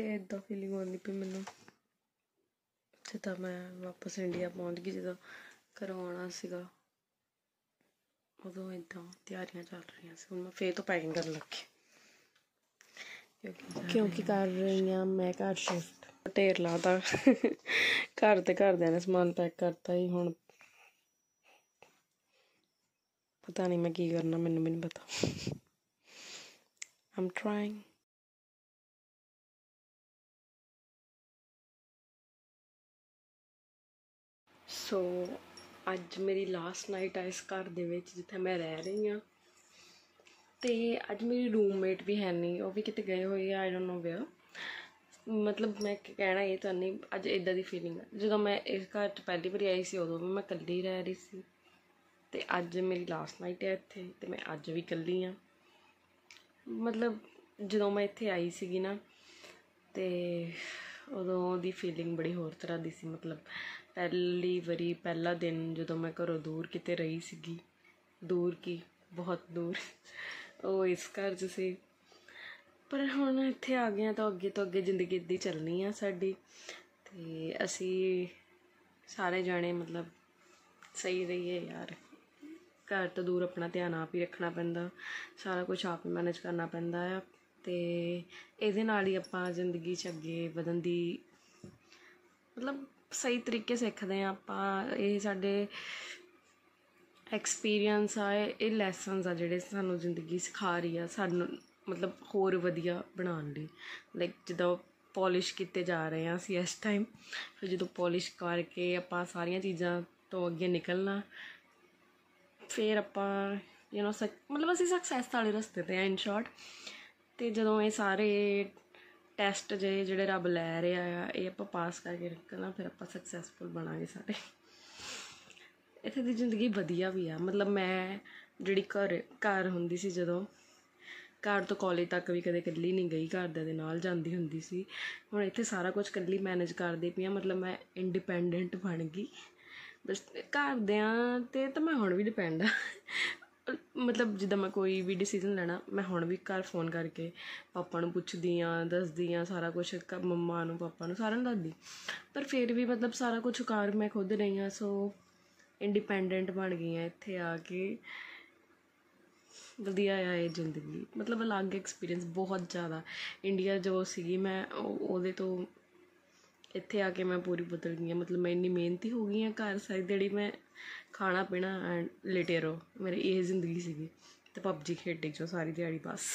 ਤੇ ਇਦਾਂ ਫੀਲਿੰਗ ਆਉਂਦੀ ਪਈ ਮੈਨੂੰ ਤੇ ਤਾਂ ਮੈਂ ਵਾਪਸ ਇੰਡੀਆ ਪਹੁੰਚ ਗਈ ਜਦੋਂ ਕਰਵਾਉਣਾ ਸੀਗਾ ਉਦੋਂ ਇਦਾਂ ਤਿਆਰੀਆਂ ਚੱਲ ਰਹੀਆਂ ਸੀ ਹੁਣ ਮੈਂ ਫੇਰ ਤੋਂ ਪੈਕਿੰਗ ਕਰਨ ਲੱਗੀ ਕਿਉਂਕਿ ਕਰ ਰਹੀ ਆ ਮੈਂ ਘਰ ਸ਼ਿਫਟ ਢੇਰ ਲਾਦਾ ਘਰ ਤੇ ਘਰਦਿਆਂ ਨੇ ਸਮਾਨ ਪੈਕ ਕਰਤਾ ਹੀ ਹੁਣ ਪਤਾ ਨਹੀਂ ਮੈਂ ਕੀ ਕਰਨਾ ਮੈਨੂੰ ਵੀ ਨਹੀਂ ਪਤਾ ਆਮ ਟ੍ਰਾਈਂਗ ਸੋ ਅੱਜ ਮੇਰੀ ਲਾਸਟ ਨਾਈਟ ਆ ਇਸ ਘਰ ਦੇ ਵਿੱਚ ਜਿੱਥੇ ਮੈਂ ਰਹਿ ਰਹੀ ਹਾਂ ਤੇ ਅੱਜ ਮੇਰੀ ਰੂਮਮੇਟ ਵੀ ਹੈ ਨਹੀਂ ਉਹ ਵੀ ਕਿਤੇ ਗਏ ਹੋਏ ਆ ਆਈ ਡੋਨਟ ਨੋ ਵੇਅਰ ਮਤਲਬ ਮੈਂ ਕਹਿਣਾ ਇਹ ਤਾਂ ਨਹੀਂ ਅੱਜ ਇਦਾਂ ਦੀ ਫੀਲਿੰਗ ਆ ਜਦੋਂ ਮੈਂ ਇਸ ਘਰ 'ਚ ਪਹਿਲੀ ਵਾਰੀ ਆਈ ਸੀ ਉਦੋਂ ਵੀ ਮੈਂ ਇਕੱਲੀ ਰਹਿ ਰਹੀ ਸੀ ਤੇ ਅੱਜ ਮੇਰੀ ਲਾਸਟ ਨਾਈਟ ਹੈ ਇੱਥੇ ਤੇ ਮੈਂ ਅੱਜ ਵੀ ਇਕੱਲੀ ਆ ਮਤਲਬ ਜਦੋਂ ਮੈਂ ਇੱਥੇ ਆਈ ਸੀਗੀ ਨਾ ਤੇ ਉਦੋਂ ਦੀ ਫੀਲਿੰਗ ਬੜੀ ਹੋਰ ਤਰ੍ਹਾਂ ਦੀ ਸੀ ਮਤਲਬ ਪਹਿਲੀ ਵਾਰੀ ਪਹਿਲਾ ਦਿਨ ਜਦੋਂ ਮੈਂ ਘਰੋਂ ਦੂਰ ਕਿਤੇ ਰਹੀ ਸੀਗੀ ਦੂਰ ਕੀ ਬਹੁਤ ਦੂਰ ਉਹ ਇਸ ਘਰ 'ਚ ਸੀ ਪਰ ਹੁਣ ਇੱਥੇ ਆ ਗਏ ਆ ਤਾਂ ਅੱਗੇ ਤੋਂ ਅੱਗੇ ਜ਼ਿੰਦਗੀ ਦੀ ਚੱਲਣੀ ਆ ਸਾਡੀ ਤੇ ਅਸੀਂ ਸਾਰੇ ਜਾਣੇ ਮਤਲਬ ਸਹੀ ਰਹੀਏ ਯਾਰ ਘਰ ਤੋਂ ਦੂਰ ਆਪਣਾ ਧਿਆਨ ਆਪ ਹੀ ਰੱਖਣਾ ਪੈਂਦਾ ਸਾਰਾ ਕੁਝ ਆਪ ਹੀ ਮੈਨੇਜ ਕਰਨਾ ਪੈਂਦਾ ਆ ਤੇ ਇਹਦੇ ਨਾਲ ਹੀ ਆਪਾਂ ਜ਼ਿੰਦਗੀ 'ਚ ਅੱਗੇ ਵਧਣ ਦੀ ਮਤਲਬ ਸਹੀ ਤਰੀਕੇ ਸਿੱਖਦੇ ਆ ਆਪਾਂ ਇਹ ਸਾਡੇ ਐਕਸਪੀਰੀਅੰਸ ਆ ਇਹ ਲੈਸਨਸ ਆ ਜਿਹੜੇ ਸਾਨੂੰ ਜ਼ਿੰਦਗੀ ਸਿਖਾ ਰਹੀ ਆ ਸਾਨੂੰ ਮਤਲਬ ਹੋਰ ਵਧੀਆ ਬਣਾਉਣ ਲਈ ਲਾਈਕ ਜਦੋਂ ਪਾਲਿਸ਼ ਕੀਤੇ ਜਾ ਰਹੇ ਆ ਅਸੀਂ ਇਸ ਟਾਈਮ ਫਿਰ ਜਦੋਂ ਪਾਲਿਸ਼ ਕਰਕੇ ਆਪਾਂ ਸਾਰੀਆਂ ਚੀਜ਼ਾਂ ਤੋਂ ਅੱਗੇ ਨਿਕਲਣਾ ਫਿਰ ਆਪਾਂ ਯੂ نو ਮਤਲਬ ਅਸੀਂ ਸਕਸੈਸ ਵਾਲੇ ਰਸਤੇ ਤੇ ਆ ਇਨ ਸ਼ਾਰਟ ਤੇ ਜਦੋਂ ਇਹ ਸਾਰੇ ਟੈਸਟ ਜੇ ਜਿਹੜੇ ਰੱਬ ਲੈ ਰਿਹਾ ਆ ਇਹ ਆਪਾਂ ਪਾਸ ਕਰਕੇ ਰੱਖਣਾ ਫਿਰ ਆਪਾਂ ਸਕਸੈਸਫੁਲ ਬਣਾਂਗੇ ਸਾਰੇ ਇੱਥੇ ਦੀ ਜ਼ਿੰਦਗੀ ਵਧੀਆ ਵੀ ਆ ਮਤਲਬ ਮੈਂ ਜਿਹੜੀ ਘਰ ਘਰ ਹੁੰਦੀ ਸੀ ਜਦੋਂ ਘਰ ਤੋਂ ਕਾਲਜ ਤੱਕ ਵੀ ਕਦੇ ਇਕੱਲੀ ਨਹੀਂ ਗਈ ਘਰਦਿਆਂ ਦੇ ਨਾਲ ਜਾਂਦੀ ਹੁੰਦੀ ਸੀ ਹੁਣ ਇੱਥੇ ਸਾਰਾ ਕੁਝ ਇਕੱਲੀ ਮੈਨੇਜ ਕਰਦੀ ਪਈ ਆ ਮਤਲਬ ਮੈਂ ਇੰਡੀਪੈਂਡੈਂਟ ਬਣ ਗਈ ਬਸ ਘਰਦਿਆਂ ਤੇ ਤਾਂ ਮੈਂ ਹੁਣ ਵੀ ਡਿਪੈਂਡ ਆ ਮਤਲਬ ਜਿੱਦਾਂ ਮੈਂ ਕੋਈ ਵੀ ਡਿਸੀਜਨ ਲੈਣਾ ਮੈਂ ਹੁਣ ਵੀ ਘਰ ਫੋਨ ਕਰਕੇ ਪਾਪਾ ਨੂੰ ਪੁੱਛਦੀ ਆ ਦੱਸਦੀ ਆ ਸਾਰਾ ਕੁਝ ਮੰਮਾ ਨੂੰ ਪਾਪਾ ਨੂੰ ਸਾਰਿਆਂ ਨੂੰ ਦੱਸਦੀ ਪਰ ਫਿਰ ਵੀ ਮਤਲਬ ਸਾਰਾ ਕੁਝ ਕਰ ਮੈਂ ਖੁਦ ਰਹੀ ਆ ਸੋ ਇੰਡੀਪੈਂਡੈਂਟ ਬਣ ਗਈ ਆ ਇੱਥੇ ਆ ਕੇ ਵਧੀਆ ਆਇਆ ਇਹ ਜ਼ਿੰਦਗੀ ਮਤਲਬ ਅਲੱਗ ਐਕਸਪੀਰੀਅੰਸ ਬਹੁਤ ਜ਼ਿਆਦਾ ਇੰਡੀਆ ਜੋ ਸੀਗੀ ਮੈਂ ਉਹਦੇ ਤੋਂ ਇੱਥੇ ਆ ਕੇ ਮੈਂ ਪੂਰੀ ਬਦਲ ਗਈ ਆ ਮਤਲਬ ਮੈਂ ਇੰਨੀ ਮਿਹਨਤੀ ਹੋ ਗਈ ਆ ਘਰ ਸਾਰੀ ਜਿਹੜੀ ਮੈਂ ਖਾਣਾ ਪੀਣਾ ਐਂਡ ਲੇਟੇ ਰੋ ਮੇਰੀ ਇਹ ਜ਼ਿੰਦਗੀ ਸੀਗੀ ਤੇ ਪਬਜੀ ਖੇਡੇ ਜੋ ਸਾਰੀ ਦਿਹਾੜੀ ਬਸ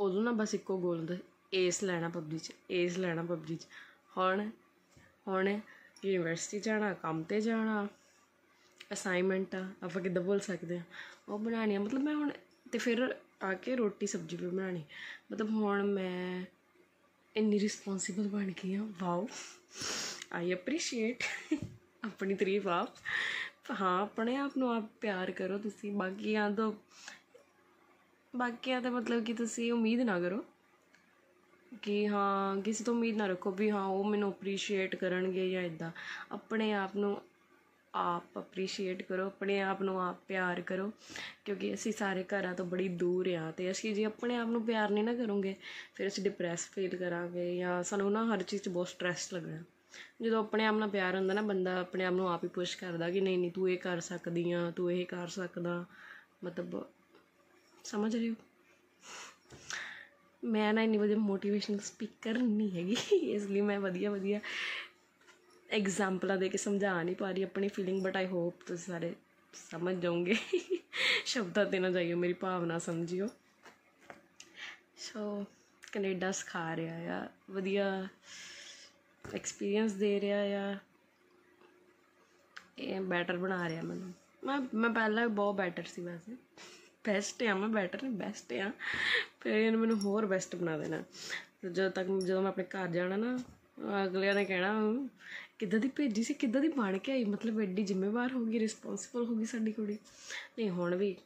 ਉਦੋਂ ਨਾ ਬਸ ਇੱਕੋ ਗੋਲ ਹੁੰਦਾ ਏਸ ਲੈਣਾ ਪਬਜੀ 'ਚ ਏਸ ਲੈਣਾ ਪਬਜੀ 'ਚ ਹੁਣ ਹੁਣ ਯੂਨੀਵਰਸਿਟੀ ਜਾਣਾ ਕੰਮ ਤੇ ਜਾਣਾ ਅਸਾਈਨਮੈਂਟ ਆ ਆਪਾਂ ਕਿੱਦਾਂ ਬੋਲ ਸਕਦੇ ਆ ਉਹ ਬਣਾਣੀ ਆ ਮਤਲਬ ਮੈਂ ਹੁਣ ਤੇ ਫਿਰ ਆ ਕੇ ਰੋਟੀ ਸਬਜ਼ੀ ਵੀ ਬਣਾਣੀ ਮਤਲਬ ਹੁਣ ਮੈਂ ਇੰਨੀ ਰਿਸਪੌਂਸੀਬਲ ਬਣ ਗਈ ਆ ਵਾਓ ਆਈ ਅਪਰੀਸ਼ੀਏਟ ਆਪਣੀ ਤਰੀਫ ਆਪ ਹਾਂ ਆਪਣੇ ਆਪ ਨੂੰ ਆਪ ਪਿਆਰ ਕਰੋ ਤੁਸੀਂ ਬਾਕੀਆਂ ਤੋਂ ਬਾਕੀਆਂ ਦਾ ਮਤਲਬ ਕਿ ਤੁਸੀਂ ਉਮੀਦ ਨਾ ਕਰੋ ਕਿ ਹਾਂ ਕਿਸੇ ਤੋਂ ਉਮੀਦ ਨਾ ਰੱਖੋ ਵੀ ਹਾਂ ਉਹ ਮੈਨੂੰ ਅਪਰੀਸ਼ੀਏਟ ਕਰਨਗੇ ਜਾਂ ਇਦਾਂ ਆਪਣੇ ਆਪ ਨੂੰ ਆਪ ਅਪਰੀਸ਼ੀਏਟ ਕਰੋ ਆਪਣੇ ਆਪ ਨੂੰ ਆਪ ਪਿਆਰ ਕਰੋ ਕਿਉਂਕਿ ਅਸੀਂ ਸਾਰੇ ਘਰਾਂ ਤੋਂ ਬੜੀ ਦੂਰ ਆ ਤੇ ਅਸੀਂ ਜੇ ਆਪਣੇ ਆਪ ਨੂੰ ਪਿਆਰ ਨਹੀਂ ਨਾ ਕਰੋਗੇ ਫਿਰ ਅਸੀਂ ਡਿਪਰੈਸ ਫੀਲ ਕਰਾਂਗੇ ਜਾਂ ਸਾਨੂੰ ਨਾ ਹਰ ਚੀਜ਼ 'ਚ ਬਹੁਤ ਸਟ्रेस ਲੱਗਣਾ ਜਦੋਂ ਆਪਣੇ ਆਪ ਨਾਲ ਪਿਆਰ ਹੁੰਦਾ ਨਾ ਬੰਦਾ ਆਪਣੇ ਆਪ ਨੂੰ ਆਪ ਹੀ ਪੁਸ਼ ਕਰਦਾ ਕਿ ਨਹੀਂ ਨਹੀਂ ਤੂੰ ਇਹ ਕਰ ਸਕਦੀ ਆ ਤੂੰ ਇਹ ਕਰ ਸਕਦਾ ਮਤਲਬ ਸਮਝ ਰਹੇ ਹੋ ਮੈਂ ਨਾ ਇੰਨੀ ਵਧੀਆ ਮੋਟੀਵੇਸ਼ਨਲ ਸਪੀਕਰ ਨਹੀਂ ਹੈਗੀ ਇਸ ਲਈ ਮੈਂ ਵਧੀਆ ਵਧੀਆ ਐਗਜ਼ਾਮਪਲਾਂ ਦੇ ਕੇ ਸਮਝਾ ਨਹੀਂ ਪਾ ਰਹੀ ਆਪਣੀ ਫੀਲਿੰਗ ਬਟ ਆਈ ਹੋਪ ਤੁਸੀਂ ਸਾਰੇ ਸਮਝ ਜਾਓਗੇ ਸ਼ਬਦਾਂ ਤੇ ਨਾ ਜਾਈਓ ਮੇਰੀ ਭਾਵਨਾ ਸਮਝਿਓ ਸੋ ਕੈਨੇਡਾ ਸਿਖਾ ਰਿਹਾ ਆ ਵਧੀਆ ਐਕਸਪੀਰੀਅੰਸ ਦੇ ਰਿਹਾ ਆ ਇਹ ਬੈਟਰ ਬਣਾ ਰਿਹਾ ਮੈਨੂੰ ਮੈਂ ਮੈਂ ਪਹਿਲਾਂ ਬਹੁਤ ਬੈਟਰ ਸੀ ਵੈਸੇ ਬੈਸਟ ਆ ਮੈਂ ਬੈਟਰ ਨਹੀਂ ਬੈਸਟ ਆ ਫਿਰ ਇਹਨੇ ਮੈਨੂੰ ਹੋਰ ਬੈਸਟ ਬਣਾ ਦੇਣਾ ਜਦੋਂ ਤੱਕ ਜਦੋਂ ਮੈਂ ਆਪਣੇ ਘਰ ਜਾਣਾ ਨਾ ਅਗਲਿਆਂ ਨੇ ਕਹਿਣਾ ਕਿੱਦਾਂ ਦੀ ਭੇਜੀ ਸੀ ਕਿੱਦਾਂ ਦੀ ਬਣ ਕੇ ਆਈ ਮਤਲਬ ਐਡੀ ਜ਼ਿੰਮੇਵਾਰ ਹੋ ਗਈ ਰਿਸਪੌਂਸਿਬਲ ਹੋ ਗਈ ਸਾਡੀ ਕੁੜੀ ਨਹੀਂ ਹੁਣ ਵੀ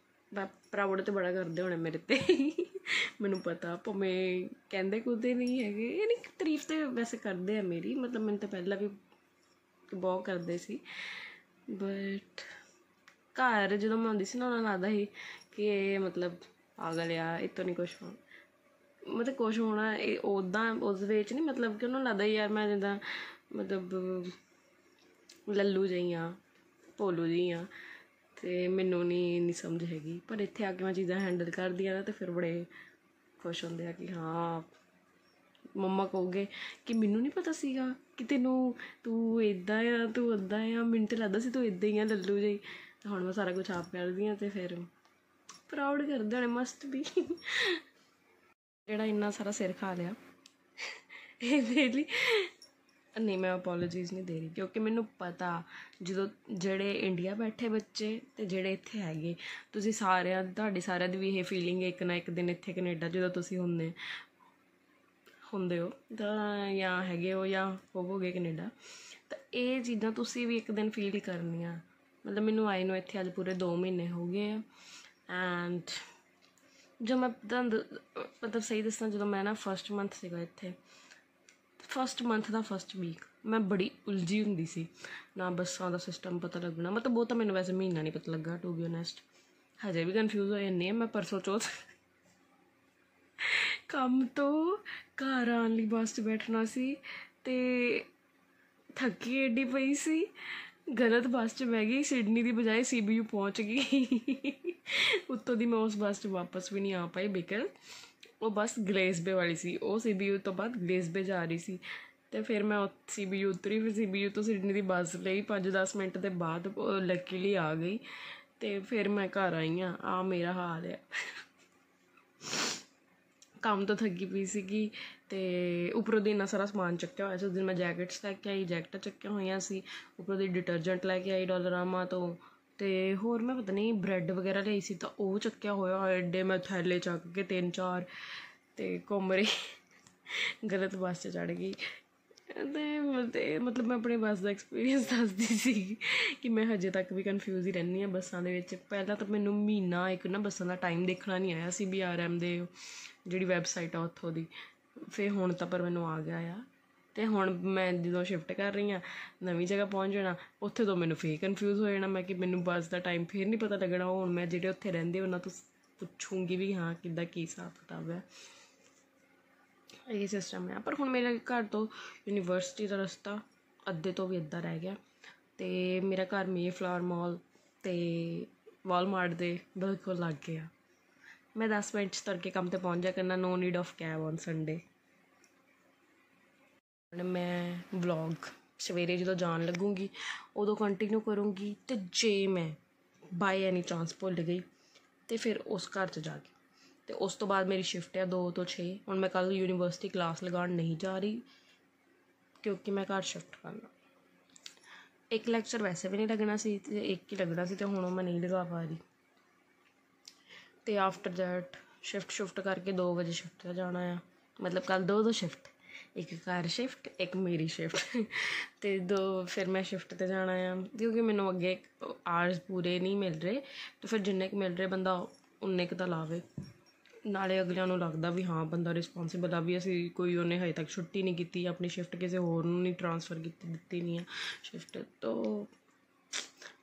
ਪ੍ਰਾਊਡ ਤੇ ਬੜਾ ਕਰਦੇ ਹੋਣੇ ਮੇਰੇ ਤੇ ਮੈਨੂੰ ਪਤਾ ਭਵੇਂ ਕਹਿੰਦੇ ਕੁਦੇ ਨਹੀਂ ਹੈਗੇ ਯਾਨੀ ਤਾਰੀਫ ਤੇ ਵੈਸੇ ਕਰਦੇ ਆ ਮੇਰੀ ਮਤਲਬ ਮੈਂ ਤਾਂ ਪਹਿਲਾਂ ਵੀ ਬਹੁਤ ਕਰਦੇ ਸੀ ਬਟ ਘਰ ਜਦੋਂ ਮੈਂ ਹੁੰਦੀ ਸੀ ਨਾ ਉਹਨਾਂ ਨਾਲ ਆਦਾ ਸੀ ਕਿ ਇਹ ਮਤਲਬ ਪਾਗਲ ਆ ਇਤੋਂ ਨਹੀਂ ਕੁਛ ਹੋਣਾ ਮਤਲਬ ਕੁਛ ਹੋਣਾ ਇਹ ਉਦਾਂ ਉਸ ਵਿੱਚ ਨਹੀਂ ਮਤਲਬ ਕਿ ਉਹਨਾਂ ਨੂੰ ਲੱਗਦਾ ਯਾਰ ਮੈਂ ਜਿੰਦਾ ਮਤਲਬ ਲੱਲੂ ਜਈਆਂ ਪੋਲੂ ਜਈਆਂ ਤੇ ਮੈਨੂੰ ਨਹੀਂ ਨਹੀਂ ਸਮਝ ਹੈਗੀ ਪਰ ਇੱਥੇ ਆ ਕੇ ਮੈਂ ਚੀਜ਼ਾਂ ਹੈਂਡਲ ਕਰਦੀ ਆ ਨਾ ਤੇ ਫਿਰ ਬੜੇ ਖੁਸ਼ ਹੁੰਦੇ ਆ ਕਿ ਹਾਂ ਮੰਮਾ ਕਹੋਗੇ ਕਿ ਮੈਨੂੰ ਨਹੀਂ ਪਤਾ ਸੀਗਾ ਕਿ ਤੈਨੂੰ ਤੂੰ ਇਦਾਂ ਆ ਤੂੰ ਉਦਾਂ ਆ ਮਿੰਟ ਲੱਗਦਾ ਸੀ ਤੂੰ ਇਦਾਂ ਹੀ ਆ ਲੱਲੂ ਜਈ ਹੁਣ ਮੈਂ ਸਾਰਾ ਕੁਝ ਆਪ ਕਰਦੀ ਆ ਤੇ ਫਿਰ ਪ੍ਰਾਊਡ ਕਰਦੇ ਨੇ ਮਸਟ ਵੀ ਜਿਹੜਾ ਇੰਨਾ ਸਾਰਾ ਸਿਰ ਖਾ ਲਿਆ ਇਹ ਵੇਲੀ ਲਈ ਨਹੀਂ ਮੈਂ ਅਪੋਲੋਜੀਜ਼ ਨਹੀਂ ਦੇ ਰਹੀ ਕਿਉਂਕਿ ਮੈਨੂੰ ਪਤਾ ਜਦੋਂ ਜਿਹੜੇ ਇੰਡੀਆ ਬੈਠੇ ਬੱਚੇ ਤੇ ਜਿਹੜੇ ਇੱਥੇ ਹੈਗੇ ਤੁਸੀਂ ਸਾਰਿਆਂ ਤੁਹਾਡੀ ਸਾਰਿਆਂ ਦੀ ਵੀ ਇਹ ਫੀਲਿੰਗ ਹੈ ਇੱਕ ਨਾ ਇੱਕ ਦਿਨ ਇੱਥੇ ਕੈਨੇਡਾ ਜਦੋਂ ਤੁਸੀਂ ਹੁੰਦੇ ਹੁੰਦੇ ਹੋ ਤਾਂ ਜਾਂ ਹੈਗੇ ਹੋ ਜਾਂ ਹੋਵੋਗੇ ਕੈਨੇਡਾ ਤਾਂ ਇਹ ਚੀਜ਼ਾਂ ਤੁਸੀਂ ਵੀ ਇੱਕ ਦਿਨ ਫੀਲ ਕਰਨੀਆਂ ਮਤਲਬ ਮੈਨੂੰ ਆਈ ਨੂੰ ਇੱਥੇ ਅੱਜ ਪੂਰੇ 2 ਮਹੀਨੇ ਹੋ ਗਏ ਆ ਐਂਡ ਜੋ ਮੈਂ ਮਤਲਬ ਸਹੀ ਦੱਸਾਂ ਜਦੋਂ ਮੈਂ ਨਾ ਫਰਸਟ ਮੰਥ ਸੀਗਾ ਇੱਥੇ ਫਸਟ ਮੰਥ ਦਾ ਫਸਟ ਵੀਕ ਮੈਂ ਬੜੀ ਉਲਝੀ ਹੁੰਦੀ ਸੀ ਨਾ ਬੱਸਾਂ ਦਾ ਸਿਸਟਮ ਪਤਾ ਲੱਗਣਾ ਮਤਲਬ ਉਹ ਤਾਂ ਮੈਨੂੰ ਵੈਸੇ ਮਹੀਨਾ ਨਹੀਂ ਪਤਾ ਲੱਗਾ ਟੂ ਬੀ ਓਨੈਸਟ ਹਜੇ ਵੀ ਕਨਫਿਊਜ਼ ਹੋਏ ਨੇ ਮੈਂ ਪਰਸੋਂ ਚੌਥ ਕੰਮ ਤੋਂ ਘਰ ਆਣ ਲਈ ਬੱਸ 'ਤੇ ਬੈਠਣਾ ਸੀ ਤੇ ਥੱਕੀ ਏਡੀ ਪਈ ਸੀ ਗਲਤ ਬੱਸ 'ਚ ਬਹਿ ਗਈ ਸਿਡਨੀ ਦੀ ਬਜਾਏ ਸੀਬੀਯੂ ਪਹੁੰਚ ਗਈ ਉੱਤੋਂ ਦੀ ਮੈਂ ਉਸ ਬੱਸ 'ਚ ਵਾਪਸ ਵੀ ਨਹੀਂ ਆ ਪਾਈ ਬਿਕਲ ਉਹ ਬਸ ਗਲੇਸਬੇ ਵਾਲੀ ਸੀ ਉਹ ਸੀਬੀਯੂ ਤੋਂ ਬਾਅਦ ਗਲੇਸਬੇ ਜਾ ਰਹੀ ਸੀ ਤੇ ਫਿਰ ਮੈਂ ਸੀਬੀਯੂ ਉਤਰੀ ਫਿਰ ਸੀਬੀਯੂ ਤੋਂ ਸਿਡਨੀ ਦੀ ਬੱਸ ਲਈ 5-10 ਮਿੰਟ ਦੇ ਬਾਅਦ ਲੱਕੀਲੀ ਆ ਗਈ ਤੇ ਫਿਰ ਮੈਂ ਘਰ ਆਈ ਆ ਆ ਮੇਰਾ ਹਾਲ ਆ ਕੰਮ ਤੋਂ ਥੱਕੀ ਪਈ ਸੀਗੀ ਤੇ ਉਪਰੋਂ ਦੀ ਨਾ ਸਾਰਾ ਸਮਾਨ ਚੱਕਿਆ ਹੋਇਆ ਸੀ ਉਸ ਦਿਨ ਮੈਂ ਜੈਕਟਸ ਲੈ ਕੇ ਆਈ ਜੈਕਟਾਂ ਚੱਕਿਆ ਹੋਈਆਂ ਸੀ ਉਪਰੋਂ ਦੀ ਡਿਟਰਜੈਂਟ ਲੈ ਕੇ ਆਈ ਡਾਲਰਾਮਾ ਤੋਂ ਤੇ ਹੋਰ ਮੈਂ ਪਤਾ ਨਹੀਂ ਬ੍ਰੈਡ ਵਗੈਰਾ ਲਈ ਸੀ ਤਾਂ ਉਹ ਚੱਕਿਆ ਹੋਇਆ ਐਡੇ ਮੈਂ ਥੈਲੇ ਚੱਕ ਕੇ ਤਿੰਨ ਚਾਰ ਤੇ ਕੋਮਰੀ ਗਲਤ ਬੱਸ 'ਚ ਚੜ ਗਈ ਤੇ ਮਤਲਬ ਮੈਂ ਆਪਣੇ ਬੱਸ ਦਾ ਐਕਸਪੀਰੀਅੰਸ ਦੱਸਦੀ ਸੀ ਕਿ ਮੈਂ ਹਜੇ ਤੱਕ ਵੀ ਕਨਫਿਊਜ਼ ਹੀ ਰਹਿੰਦੀ ਆ ਬੱਸਾਂ ਦੇ ਵਿੱਚ ਪਹਿਲਾਂ ਤਾਂ ਮੈਨੂੰ ਮਹੀਨਾ ਇੱਕ ਨਾ ਬੱਸਾਂ ਦਾ ਟਾਈਮ ਦੇਖਣਾ ਨਹੀਂ ਆਇਆ ਸੀ ਬੀ ਆਰ ਐਮ ਦੇ ਜਿਹੜੀ ਵੈਬਸਾਈਟ ਆ ਉੱਥੋਂ ਦੀ ਫੇ ਹੁਣ ਤਾਂ ਪਰ ਮੈਨੂੰ ਆ ਗਿਆ ਆ ਤੇ ਹੁਣ ਮੈਂ ਜਦੋਂ ਸ਼ਿਫਟ ਕਰ ਰਹੀ ਆ ਨਵੀਂ ਜਗ੍ਹਾ ਪਹੁੰਚ ਜਾਣਾ ਉੱਥੇ ਤੋਂ ਮੈਨੂੰ ਫੇਰ ਕਨਫਿਊਜ਼ ਹੋ ਜਾਣਾ ਮੈਂ ਕਿ ਮੈਨੂੰ ਬੱਸ ਦਾ ਟਾਈਮ ਫੇਰ ਨਹੀਂ ਪਤਾ ਲੱਗਣਾ ਹੁਣ ਮੈਂ ਜਿਹੜੇ ਉੱਥੇ ਰਹਿੰਦੇ ਉਹਨਾਂ ਤੋਂ ਪੁੱਛੂੰਗੀ ਵੀ ਹਾਂ ਕਿੱਦਾਂ ਕੀ ਹਿਸਾਬ ਕਿਤਾਬ ਹੈ ਇਹ ਸਿਸਟਮ ਹੈ ਪਰ ਹੁਣ ਮੇਰੇ ਘਰ ਤੋਂ ਯੂਨੀਵਰਸਿਟੀ ਦਾ ਰਸਤਾ ਅੱਧੇ ਤੋਂ ਵੀ ਅੱਧਾ ਰਹਿ ਗਿਆ ਤੇ ਮੇਰਾ ਘਰ ਮੇ ਫਲਾਵਰ ਮਾਲ ਤੇ ਵਾਲਮਾਰਟ ਦੇ ਬਿਲਕੁਲ ਲੱਗ ਗਿਆ ਮੈਂ 10 ਮਿੰਟ 'ਚ ਤੜਕੇ ਕੰਮ ਤੇ ਪਹੁੰਚ ਜਾ ਕਰਨਾ no need of cab on Sunday ਮੈਂ ਵਲੌਗ ਸਵੇਰੇ ਜਦੋਂ ਜਾਣ ਲੱਗੂੰਗੀ ਉਦੋਂ ਕੰਟੀਨਿਊ ਕਰੂੰਗੀ ਤੇ ਜੇ ਮੈਂ ਬਾਏ ਐਨੀ ਚਾਂਸ ਭੁੱਲ ਗਈ ਤੇ ਫਿਰ ਉਸ ਘਰ 'ਚ ਜਾ ਕੇ ਤੇ ਉਸ ਤੋਂ ਬਾਅਦ ਮੇਰੀ ਸ਼ਿਫਟ ਹੈ 2 ਤੋਂ 6 ਹੁਣ ਮੈਂ ਕੱਲ ਯੂਨੀਵਰਸਿਟੀ ਕਲਾਸ ਲਗਾਉਣ ਨਹੀਂ ਜਾ ਰਹੀ ਕਿਉਂਕਿ ਮੈਂ ਘਰ ਸ਼ਿਫਟ ਕਰਨਾ ਇੱਕ ਲੈਕਚਰ ਵੈਸੇ ਵੀ ਨਹੀਂ ਲੱਗਣਾ ਸੀ ਤੇ ਇੱਕ ਹੀ ਲੱਗਣਾ ਸੀ ਤੇ ਹੁਣ ਮੈਂ ਨਹੀਂ ਲਗਾ ਪਾ ਰਹੀ ਤੇ ਆਫਟਰ ਦੈਟ ਸ਼ਿਫਟ ਸ਼ਿਫਟ ਕਰਕੇ 2 ਵਜੇ ਸ਼ਿਫਟ ਤੇ ਜਾਣਾ ਆ ਮਤਲਬ ਕੱਲ 2 ਤੋਂ ਸ਼ਿਫਟ ਇੱਕ ਘਰ ਸ਼ਿਫਟ ਇੱਕ ਮੇਰੀ ਸ਼ਿਫਟ ਤੇ ਦੋ ਫਿਰ ਮੈਂ ਸ਼ਿਫਟ ਤੇ ਜਾਣਾ ਆ ਕਿਉਂਕਿ ਮੈਨੂੰ ਅੱਗੇ ਆਰਸ ਪੂਰੇ ਨਹੀਂ ਮਿਲ ਰਹੇ ਤੇ ਫਿਰ ਜਿੰਨੇ ਕਿ ਮਿਲ ਰਹੇ ਬੰਦਾ ਉਨੇ ਕੁ ਤਾਂ ਲਾਵੇ ਨਾਲੇ ਅਗਲਿਆਂ ਨੂੰ ਲੱਗਦਾ ਵੀ ਹਾਂ ਬੰਦਾ ਰਿਸਪੌਂਸਿਬਲ ਆ ਵੀ ਅਸੀਂ ਕੋਈ ਉਹਨੇ ਹਜੇ ਤੱਕ ਛੁੱਟੀ ਨਹੀਂ ਕੀਤੀ ਆਪਣੀ ਸ਼ਿਫਟ ਕਿਸੇ ਹੋਰ ਨੂੰ ਨਹੀਂ ਟ੍ਰਾਂਸਫਰ ਕੀਤੀ ਦਿੱਤੀ ਨਹੀਂ ਆ ਸ਼ਿਫਟ ਤੋਂ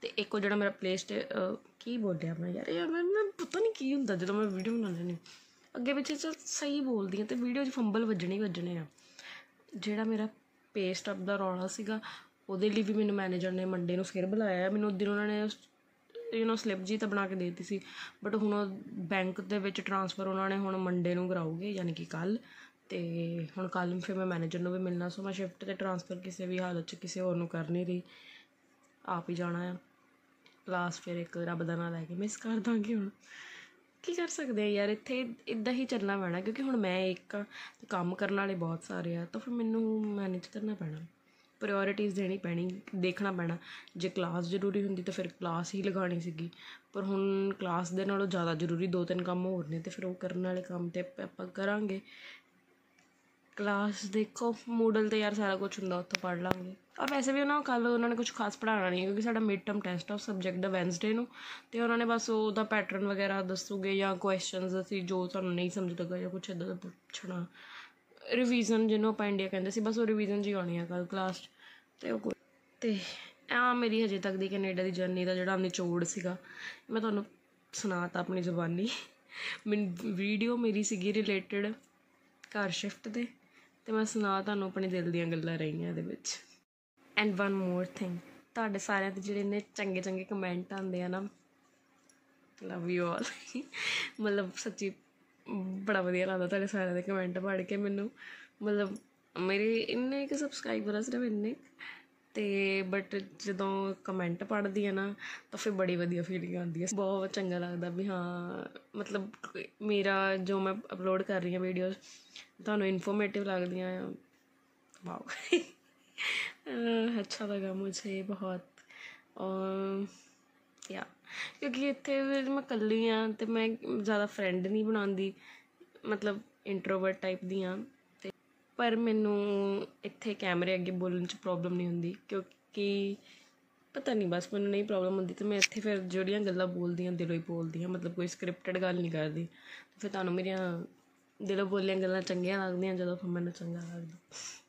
ਤੇ ਇੱਕ ਉਹ ਜਿਹੜਾ ਮੇਰਾ ਪਲੇਸਟ ਕੀ ਬੋਲਿਆ ਮੈਂ ਯਾਰ ਯਾਰ ਮੈਂ ਪਤਾ ਨਹੀਂ ਕੀ ਹੁੰਦਾ ਜਦੋਂ ਮੈਂ ਵੀਡੀਓ ਬਣਾਉਂਦੀ ਨਹੀਂ ਅੱਗੇ ਪਿੱਛੇ ਸਹੀ ਬੋਲਦੀ ਆ ਤੇ ਵੀਡੀਓ 'ਚ ਫੰਬਲ ਵੱਜਣੇ ਹੀ ਵੱਜਣੇ ਆ ਜਿਹੜਾ ਮੇਰਾ ਪੇਸਟ ਅਪ ਦਾ ਰੌਲਾ ਸੀਗਾ ਉਹਦੇ ਲਈ ਵੀ ਮੈਨੂੰ ਮੈਨੇਜਰ ਨੇ ਮੰਡੇ ਨੂੰ ਫੇਰ ਬੁਲਾਇਆ ਮੈਨੂੰ ਦਿਨ ਉਹਨਾਂ ਨੇ ਯੂ نو ਸਲਿੱਪ ਜੀ ਤਾਂ ਬਣਾ ਕੇ ਦੇ ਦਿੱਤੀ ਸੀ ਬਟ ਹੁਣ ਬੈਂਕ ਦੇ ਵਿੱਚ ਟ੍ਰਾਂਸਫਰ ਉਹਨਾਂ ਨੇ ਹੁਣ ਮੰਡੇ ਨੂੰ ਕਰਾਉਗੇ ਯਾਨੀ ਕਿ ਕੱਲ ਤੇ ਹੁਣ ਕੱਲ ਨੂੰ ਫਿਰ ਮੈਂ ਮੈਨੇਜਰ ਨੂੰ ਵੀ ਮਿਲਣਾ ਸੋ ਮੈਂ ਸ਼ਿਫਟ ਤੇ ਟ੍ਰਾਂਸਫਰ ਕਿਸੇ ਵੀ ਹਾਲਤ 'ਚ ਕਿਸੇ ਹੋਰ ਨੂੰ ਕਰ ਨਹੀਂ ਰਹੀ ਆਪ ਹੀ ਜਾਣਾ ਹੈ ਕਲਾਸ ਫਿਰ ਇੱਕ ਰੱਬ ਦਾ ਨਾਮ ਲੈ ਕੇ ਮਿਸ ਕਰ ਦਾਂਗੀ ਹੁਣ ਕੀ ਕਰ ਸਕਦੇ ਆ ਯਾਰ ਇੱਥੇ ਇਦਾਂ ਹੀ ਚੱਲਣਾ ਪੈਣਾ ਕਿਉਂਕਿ ਹੁਣ ਮੈਂ ਇੱਕ ਕੰਮ ਕਰਨ ਵਾਲੇ ਬਹੁਤ ਸਾਰੇ ਆ ਤਾਂ ਫਿਰ ਮੈਨੂੰ ਮੈਨੇਜ ਕਰਨਾ ਪੈਣਾ ਪ੍ਰਾਇੋਰਟੀਜ਼ ਦੇਣੀ ਪੈਣੀ ਦੇਖਣਾ ਪੈਣਾ ਜੇ ਕਲਾਸ ਜ਼ਰੂਰੀ ਹੁੰਦੀ ਤਾਂ ਫਿਰ ਕਲਾਸ ਹੀ ਲਗਾਣੀ ਸੀਗੀ ਪਰ ਹੁਣ ਕਲਾਸ ਦੇ ਨਾਲੋਂ ਜ਼ਿਆਦਾ ਜ਼ਰੂਰੀ ਦੋ ਤਿੰਨ ਕੰਮ ਹੋਰ ਨੇ ਤੇ ਫਿਰ ਉਹ ਕਰਨ ਵਾਲੇ ਕੰਮ ਤੇ ਆਪਾਂ ਕਰਾਂਗੇ ਕਲਾਸ ਦੇਖੋ ਮੂਡਲ ਤੇ ਯਾਰ ਸਾਰਾ ਕੁਝ ਹੁੰਦਾ ਉੱਥੋਂ ਪੜ ਲਾਂਗੇ ਆ ਵੈਸੇ ਵੀ ਉਹਨਾਂ ਕੱਲ ਉਹਨਾਂ ਨੇ ਕੁਝ ਖਾਸ ਪੜਾਉਣਾ ਨਹੀਂ ਕਿਉਂਕਿ ਸਾਡਾ ਮਿਡ ਟਰਮ ਟੈਸਟ ਆ ਸਬਜੈਕਟ ਦਾ ਵੈਨਸਡੇ ਨੂੰ ਤੇ ਉਹਨਾਂ ਨੇ ਬਸ ਉਹਦਾ ਪੈਟਰਨ ਵਗੈਰਾ ਦੱਸੂਗੇ ਜਾਂ ਕੁਐਸਚਨਸ ਅਸੀਂ ਜੋ ਤੁਹਾਨੂੰ ਨਹੀਂ ਸਮਝ ਲੱਗਾ ਜਾਂ ਕੁਝ ਇਦਾਂ ਦਾ ਪੁੱਛਣਾ ਰਿਵੀਜ਼ਨ ਜਿਹਨੂੰ ਆਪਾਂ ਇੰਡੀਆ ਕਹਿੰਦੇ ਸੀ ਬਸ ਉਹ ਰਿਵੀਜ਼ਨ ਜੀ ਆਉਣੀ ਆ ਕੱਲ ਕਲਾਸ ਤੇ ਉਹ ਤੇ ਆ ਮੇਰੀ ਹਜੇ ਤੱਕ ਦੀ ਕੈਨੇਡਾ ਦੀ ਜਰਨੀ ਦਾ ਜਿਹੜਾ ਨਿਚੋੜ ਸੀਗਾ ਮੈਂ ਤੁਹਾਨੂੰ ਸੁਣਾਤਾ ਆਪਣੀ ਜ਼ੁਬਾਨੀ ਮੈਂ ਵੀਡੀਓ ਮੇਰੀ ਸੀਗੀ ਰਿਲੇਟਡ ਕਾਰ ਸ਼ਿਫਟ ਦੇ ਤੇ ਮੈਂ ਸੁਣਾ ਤੁਹਾਨੂੰ ਆਪਣੇ ਦਿਲ ਦੀਆਂ ਗੱਲਾਂ ਰਹੀਆਂ ਇਹਦੇ ਵਿੱਚ ਐਂਡ ਵਨ ਮੋਰ ਥਿੰਗ ਤੁਹਾਡੇ ਸਾਰਿਆਂ ਦੇ ਜਿਹੜੇ ਨੇ ਚੰਗੇ ਚੰਗੇ ਕਮੈਂਟ ਆਉਂਦੇ ਆ ਨਾ ਲਵ ਯੂ ਆਲ ਮਤਲਬ ਸੱਚੀ ਬੜਾ ਵਧੀਆ ਲੱਗਦਾ ਤੁਹਾਡੇ ਸਾਰਿਆਂ ਦੇ ਕਮੈਂਟ ਪੜ੍ਹ ਕੇ ਮੈਨੂੰ ਮਤਲਬ ਮੇਰੇ ਇੰਨੇ ਕਿ ਸਬਸਕ੍ਰਾਈਬਰ ਆ ਸਿਰਫ ਇੰਨੇ ਤੇ ਬਟ ਜਦੋਂ ਕਮੈਂਟ ਪੜ੍ਹਦੀ ਹੈ ਨਾ ਤਾਂ ਫਿਰ ਬੜੀ ਵਧੀਆ ਫੀਲਿੰਗ ਆਉਂਦੀ ਹੈ ਬਹੁਤ ਚੰਗਾ ਲੱਗਦਾ ਵੀ ਹਾਂ ਮਤਲਬ ਮੇਰਾ ਜੋ ਮੈਂ ਅਪਲੋਡ ਕਰ ਰਹੀ ਹਾਂ ਵੀਡੀਓ ਤੁਹਾਨੂੰ ਇਨਫੋਰਮੇਟਿਵ ਲੱਗਦੀਆਂ ਆ ਵਾਓ ਅੱਛਾ ਲੱਗਾ ਮੈਨੂੰ ਬਹੁਤ ਔਰ ਯਾ ਕਿਉਂਕਿ ਇੱਥੇ ਮੈਂ ਇਕੱਲੀ ਆ ਤੇ ਮੈਂ ਜ਼ਿਆਦਾ ਫਰੈਂਡ ਨਹੀਂ ਬਣਾਉਂਦੀ ਮਤਲਬ ਇੰਟਰੋਵਰਟ ਟਾਈਪ ਦੀ ਆ ਪਰ ਮੈਨੂੰ ਇੱਥੇ ਕੈਮਰੇ ਅੱਗੇ ਬੋਲਣ 'ਚ ਪ੍ਰੋਬਲਮ ਨਹੀਂ ਹੁੰਦੀ ਕਿਉਂਕਿ ਪਤਾ ਨਹੀਂ ਬਸ ਮੈਨੂੰ ਨਹੀਂ ਪ੍ਰੋਬਲਮ ਹੁੰਦੀ ਤੇ ਮੈਂ ਇੱਥੇ ਫਿਰ ਜਿਹੜੀਆਂ ਗੱਲਾਂ ਬੋਲਦੀਆਂ ਦਿਲੋਂ ਹੀ ਬੋਲਦੀਆਂ ਮਤਲਬ ਕੋਈ ਸਕ੍ਰਿਪਟਡ ਗੱਲ ਨਹੀਂ ਕਰਦੀ ਫਿਰ ਤੁਹਾਨੂੰ ਮੇਰੀਆਂ ਦਿਲੋਂ ਬੋਲੀਆਂ ਗੱਲਾਂ ਚੰਗੀਆਂ ਲੱਗਦੀਆਂ ਜਦੋਂ ਫਿਰ ਮੈਨੂੰ ਚੰਗਾ ਲੱਗਦਾ